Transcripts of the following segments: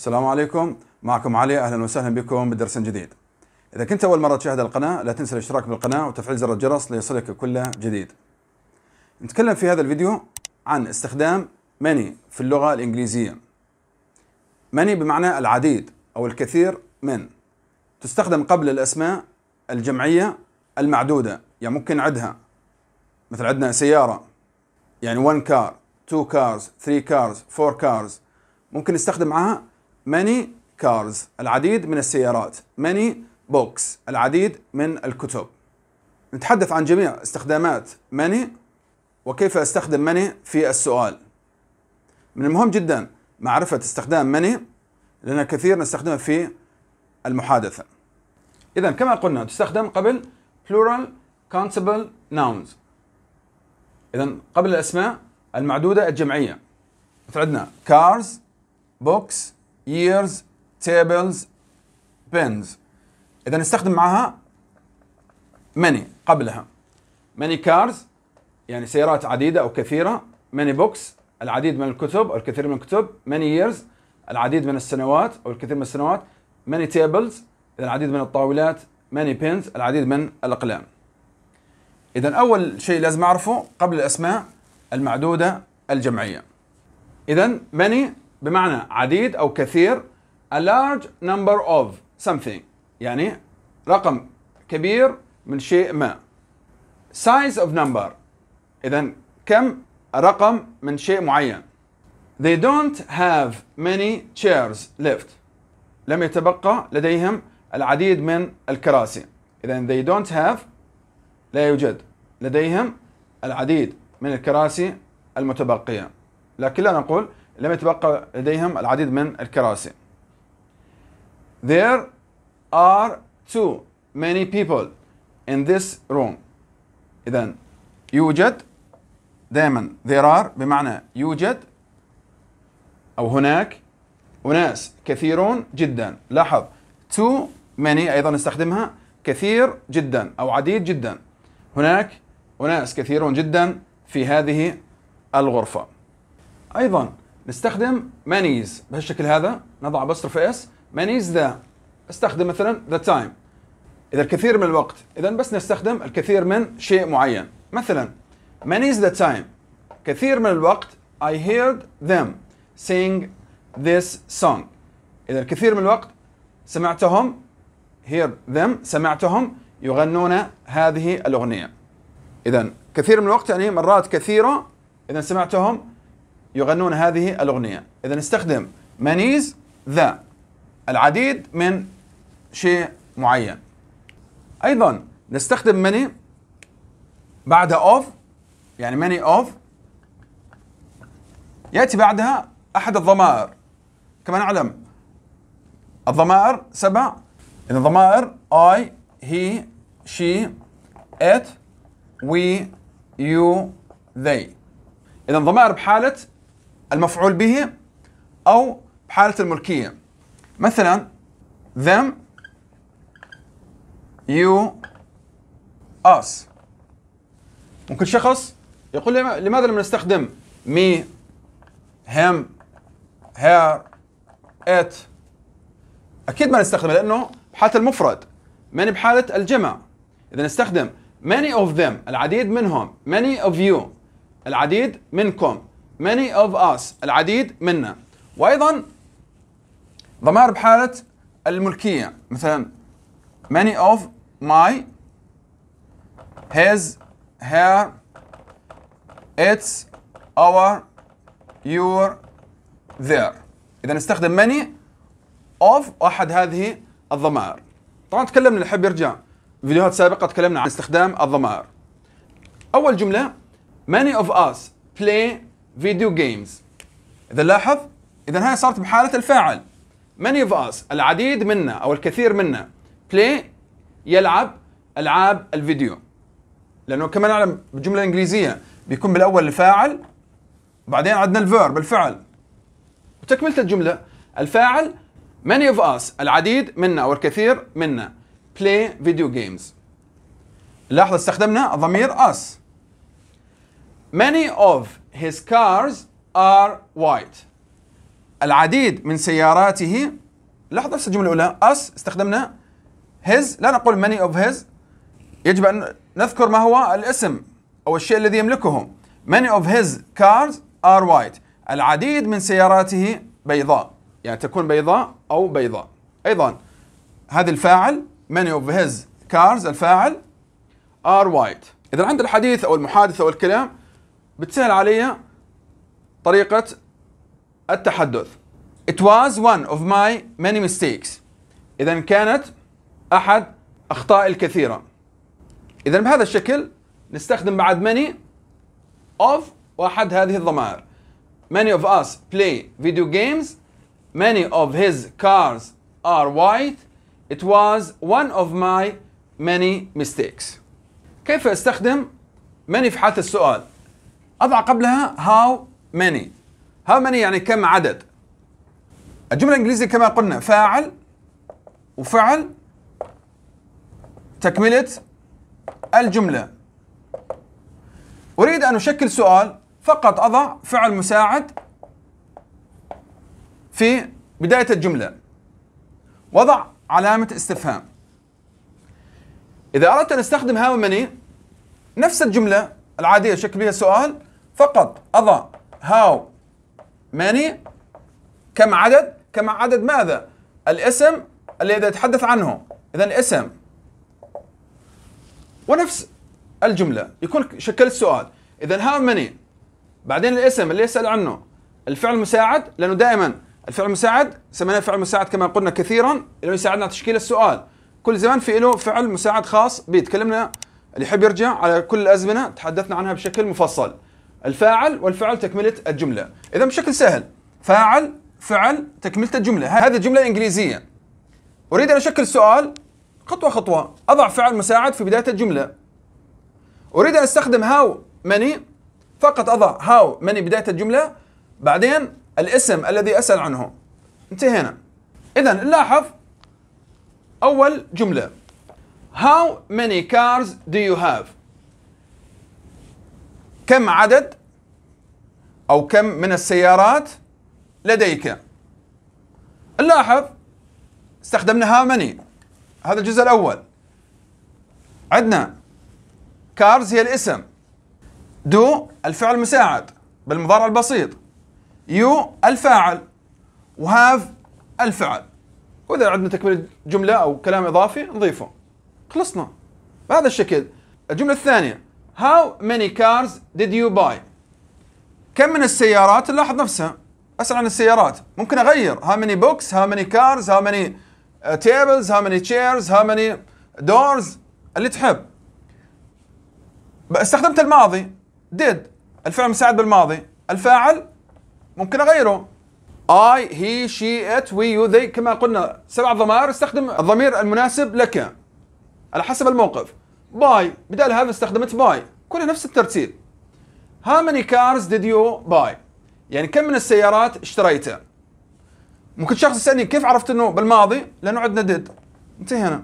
السلام عليكم معكم علي اهلا وسهلا بكم بدرس جديد اذا كنت اول مره تشاهد القناه لا تنسى الاشتراك بالقناه وتفعيل زر الجرس ليصلك كل جديد نتكلم في هذا الفيديو عن استخدام many في اللغه الانجليزيه many بمعنى العديد او الكثير من تستخدم قبل الاسماء الجمعيه المعدوده يعني ممكن عدها مثل عندنا سياره يعني 1 كار 2 cars 3 cars 4 cars ممكن نستخدم معها many cars العديد من السيارات many books العديد من الكتب نتحدث عن جميع استخدامات many وكيف استخدم many في السؤال من المهم جدا معرفة استخدام many لأن كثير نستخدمها في المحادثة إذا كما قلنا تستخدم قبل plural countable nouns إذا قبل الأسماء المعدودة الجمعية مثل عندنا cars books years tables pens اذا نستخدم معها many قبلها many cars يعني سيارات عديده او كثيره many books العديد من الكتب او الكثير من الكتب many years العديد من السنوات او الكثير من السنوات many tables اذا العديد من الطاولات many pens العديد من الاقلام اذا اول شيء لازم اعرفه قبل الاسماء المعدوده الجمعيه اذا many بمعنى عديد أو كثير a large number of something يعني رقم كبير من شيء ما size of number إذا كم رقم من شيء معين They don't have many chairs left. لم يتبقى لديهم العديد من الكراسي. إذا they don't have لا يوجد لديهم العديد من الكراسي المتبقية. لكن لا نقول لم يتبقى لديهم العديد من الكراسي. There are too many people in this room. إذا يوجد دائما there are بمعنى يوجد أو هناك أناس كثيرون جدا لاحظ too many أيضا نستخدمها كثير جدا أو عديد جدا هناك أناس كثيرون جدا في هذه الغرفة أيضا نستخدم مانيز بهالشكل هذا نضع بستر في اس مانيز ذا استخدم مثلا ذا تايم اذا الكثير من الوقت اذا بس نستخدم الكثير من شيء معين مثلا مانيز ذا تايم كثير من الوقت I heard them sing this song اذا الكثير من الوقت سمعتهم hear them سمعتهم يغنون هذه الاغنيه اذا كثير من الوقت يعني مرات كثيره اذا سمعتهم يغنون هذه الأغنية إذا نستخدم منيز ذا العديد من شيء معين أيضا نستخدم مني بعد أوف يعني مني أوف يأتي بعدها أحد الضمائر كما نعلم الضمائر سبع إذا الضمائر I, he, she, it, we, you, they إذا الضمائر بحالة المفعول به أو بحالة الملكية مثلا them you us ممكن شخص يقول لي لماذا لم نستخدم me him her it أكيد ما نستخدمه لأنه بحالة المفرد من بحالة الجمع إذا نستخدم many of them العديد منهم many of you العديد منكم many of us العديد منا وايضا ضمائر بحاله الملكيه مثلا many of my his her its our your their اذا نستخدم many of احد هذه الضمائر طبعا تكلمنا اللي يحب يرجع فيديوهات سابقه تكلمنا عن استخدام الضمائر اول جمله many of us play فيديو جيمز اذا لاحظ اذا هاي صارت بحاله الفاعل many of us العديد منا او الكثير منا play يلعب العاب الفيديو لانه كما نعلم بالجمله الانجليزيه بيكون بالاول الفاعل وبعدين عندنا الفيرب الفعل وتكمله الجمله الفاعل many of us العديد منا او الكثير منا play video games لاحظ استخدمنا ضمير us Many of his cars are white. العديد من سياراته لاحظ نفس الجملة الأولى us استخدمنا his لا نقول many of his يجب أن نذكر ما هو الاسم أو الشيء الذي يملكه many of his cars are white العديد من سياراته بيضاء يعني تكون بيضاء أو بيضاء أيضا هذا الفاعل many of his cars الفاعل are white إذا عند الحديث أو المحادثة أو الكلام بتسهل علي طريقة التحدث It was one of my many mistakes إذا كانت أحد أخطائي الكثيرة إذا بهذا الشكل نستخدم بعد many of وأحد هذه الضمائر Many of us play video games Many of his cars are white It was one of my many mistakes كيف استخدم many في حالة السؤال أضع قبلها how many how many يعني كم عدد الجملة الإنجليزية كما قلنا فاعل وفعل تكملة الجملة أريد أن أشكل سؤال فقط أضع فعل مساعد في بداية الجملة وضع علامة استفهام إذا أردت أن أستخدم هاو ماني نفس الجملة العادية شكل بها سؤال فقط أضع how many كم عدد كم عدد ماذا الاسم الذي يتحدث عنه إذا اسم ونفس الجملة يكون شكل السؤال إذا how many بعدين الاسم اللي يسأل عنه الفعل المساعد لأنه دائما الفعل المساعد سميناه فعل مساعد كما قلنا كثيرا لأنه يساعدنا على تشكيل السؤال كل زمان في له فعل مساعد خاص به تكلمنا اللي يحب يرجع على كل الأزمنة تحدثنا عنها بشكل مفصل الفاعل والفعل تكمله الجمله اذا بشكل سهل فاعل فعل تكمله الجمله هذه جمله انجليزيه اريد ان اشكل سؤال خطوه خطوه اضع فعل مساعد في بدايه الجمله اريد ان استخدم هاو ماني فقط اضع هاو ماني بدايه الجمله بعدين الاسم الذي اسال عنه انتهينا اذا نلاحظ اول جمله How many cars do you have? كم عدد أو كم من السيارات لديك نلاحظ استخدمنا هامني هذا الجزء الأول عندنا كارز هي الاسم دو الفعل المساعد بالمضارع البسيط يو الفاعل وهاف الفعل وإذا عندنا تكملة جملة أو كلام إضافي نضيفه خلصنا بهذا الشكل الجملة الثانية How many cars did you buy? كم من السيارات نلاحظ نفسها اسال عن السيارات ممكن اغير how many books how many cars how many uh, tables how many chairs how many doors اللي تحب استخدمت الماضي did الفعل مساعد بالماضي الفاعل ممكن اغيره I, he, she, it, we, you, they كما قلنا سبع ضمائر استخدم الضمير المناسب لك على حسب الموقف باي بدل هاف استخدمت باي كلها نفس الترتيب how many cars did you buy يعني كم من السيارات اشتريتها ممكن شخص يسالني كيف عرفت انه بالماضي لانه عندنا ديد انتهينا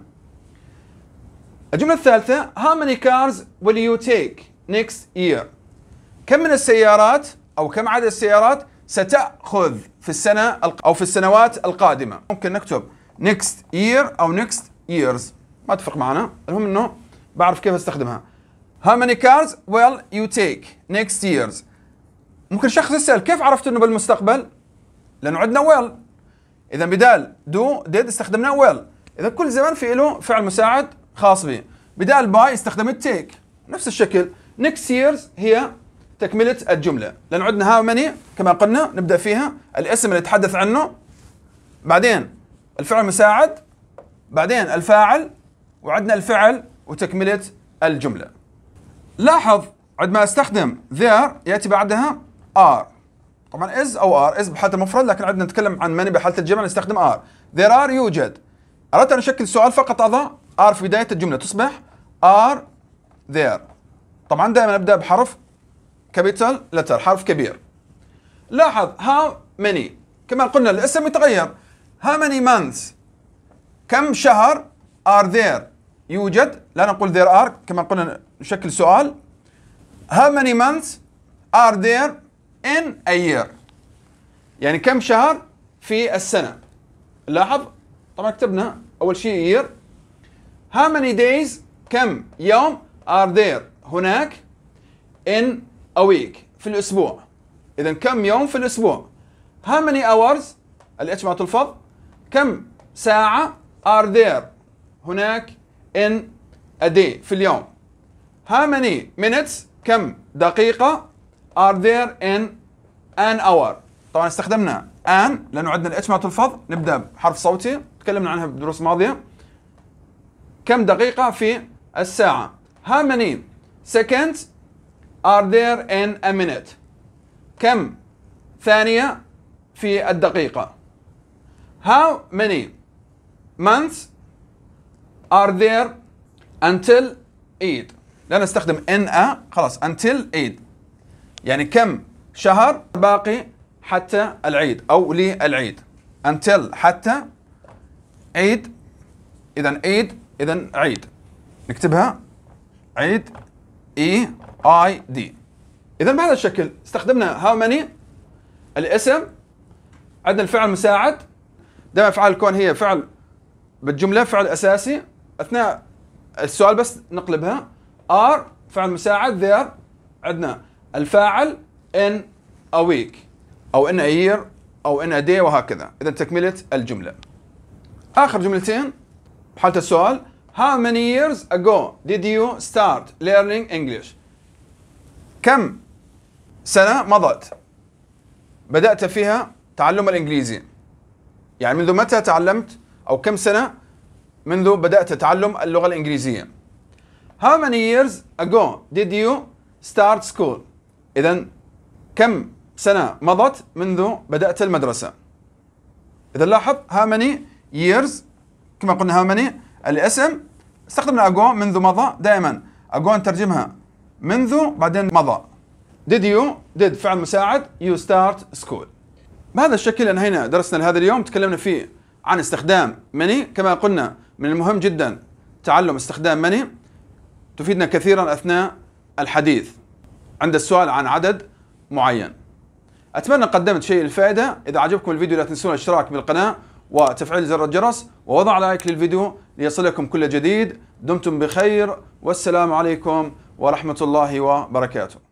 الجمله الثالثه how many cars will you take next year كم من السيارات او كم عدد السيارات ستاخذ في السنه او في السنوات القادمه ممكن نكتب next year او next years ما تفرق معنا المهم انه بعرف كيف استخدمها how many cars will you take next years ممكن شخص يسأل كيف عرفت انه بالمستقبل لانه عندنا will اذا بدال do did استخدمنا will اذا كل زمان في له فعل مساعد خاص به بدال buy استخدمت take نفس الشكل next years هي تكملة الجملة لأن عندنا how many كما قلنا نبدأ فيها الاسم اللي نتحدث عنه بعدين الفعل المساعد بعدين الفاعل وعندنا الفعل وتكملة الجملة لاحظ عندما استخدم there يأتي بعدها are طبعا is أو are is بحالة المفرد لكن عندنا نتكلم عن من بحالة الجمع نستخدم are there are يوجد أردت أن أشكل سؤال فقط أضع are في بداية الجملة تصبح are there طبعا دائما أبدأ بحرف capital letter حرف كبير لاحظ how many كما قلنا الاسم يتغير how many months كم شهر are there يوجد لا نقول there are كما قلنا نشكل سؤال how many months are there in a year يعني كم شهر في السنة لاحظ طبعا كتبنا أول شيء year how many days كم يوم are there هناك in a week في الأسبوع إذا كم يوم في الأسبوع how many hours الاتش معناته تلفظ كم ساعة are there هناك in a day في اليوم how many minutes كم دقيقة are there in an hour طبعا استخدمنا an لأنه عندنا الاتش ما الفظ نبدأ بحرف صوتي تكلمنا عنها بدروس ماضية كم دقيقة في الساعة how many seconds are there in a minute كم ثانية في الدقيقة how many months are there until Eid لا نستخدم ان ا خلاص until Eid يعني كم شهر باقي حتى العيد او للعيد until حتى عيد اذا عيد اذا عيد نكتبها عيد اي اي دي اذا بهذا الشكل استخدمنا هاو ماني الاسم عندنا الفعل مساعد دائما افعال الكون هي فعل بالجمله فعل اساسي اثناء السؤال بس نقلبها ار فعل مساعد ذير عندنا الفاعل ان a week او ان a year او ان a day وهكذا اذا تكمله الجمله اخر جملتين بحاله السؤال How many years ago did you start learning English? كم سنة مضت بدأت فيها تعلم الإنجليزي؟ يعني منذ متى تعلمت أو كم سنة منذ بدأت تعلم اللغة الإنجليزية How many years ago did you start school? إذا كم سنة مضت منذ بدأت المدرسة إذا لاحظ how many years كما قلنا how many الاسم استخدمنا ago منذ مضى دائما ago نترجمها منذ بعدين مضى did you did فعل مساعد you start school بهذا الشكل انهينا درسنا لهذا اليوم تكلمنا فيه عن استخدام many كما قلنا من المهم جدا تعلم استخدام مني تفيدنا كثيرا أثناء الحديث عند السؤال عن عدد معين أتمنى قدمت شيء الفائدة إذا عجبكم الفيديو لا تنسون الاشتراك بالقناة وتفعيل زر الجرس ووضع لايك للفيديو ليصلكم كل جديد دمتم بخير والسلام عليكم ورحمة الله وبركاته